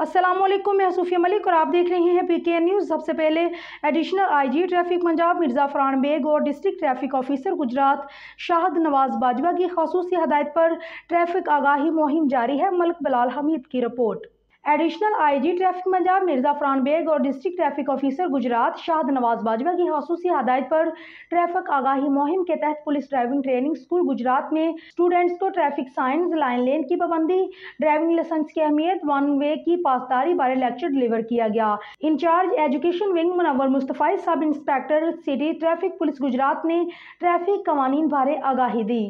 असलम मैं सूफिया मलिक और आप देख रहे हैं पी के न्यूज़ सबसे पहले additional IG traffic Punjab Mirza Farhan Baig और district traffic officer Gujrat Shahid Nawaz Bajwa की खसूस हदायत पर ट्रैफिक आगाही मुहिम जारी है मलक बलाल हमीद की report additional IG traffic Punjab Mirza Farhan Baig और district traffic officer Gujrat Shahid Nawaz Bajwa की खसूसी हदायत पर ट्रैफिक आगाही मुहिम के तहत police driving training school Gujrat में स्टूडेंट्स को ट्रैफिक साइंस लाइन लेन की पाबंदी ड्राइविंग लाइसेंस की अहमियत वन वे की पासदारी बारे लेक्चर डिलीवर किया गया incharge education wing Munawar Mustafa sub inspector city traffic police Gujrat ने ट्रैफिक कवानीन बारे आगाही दी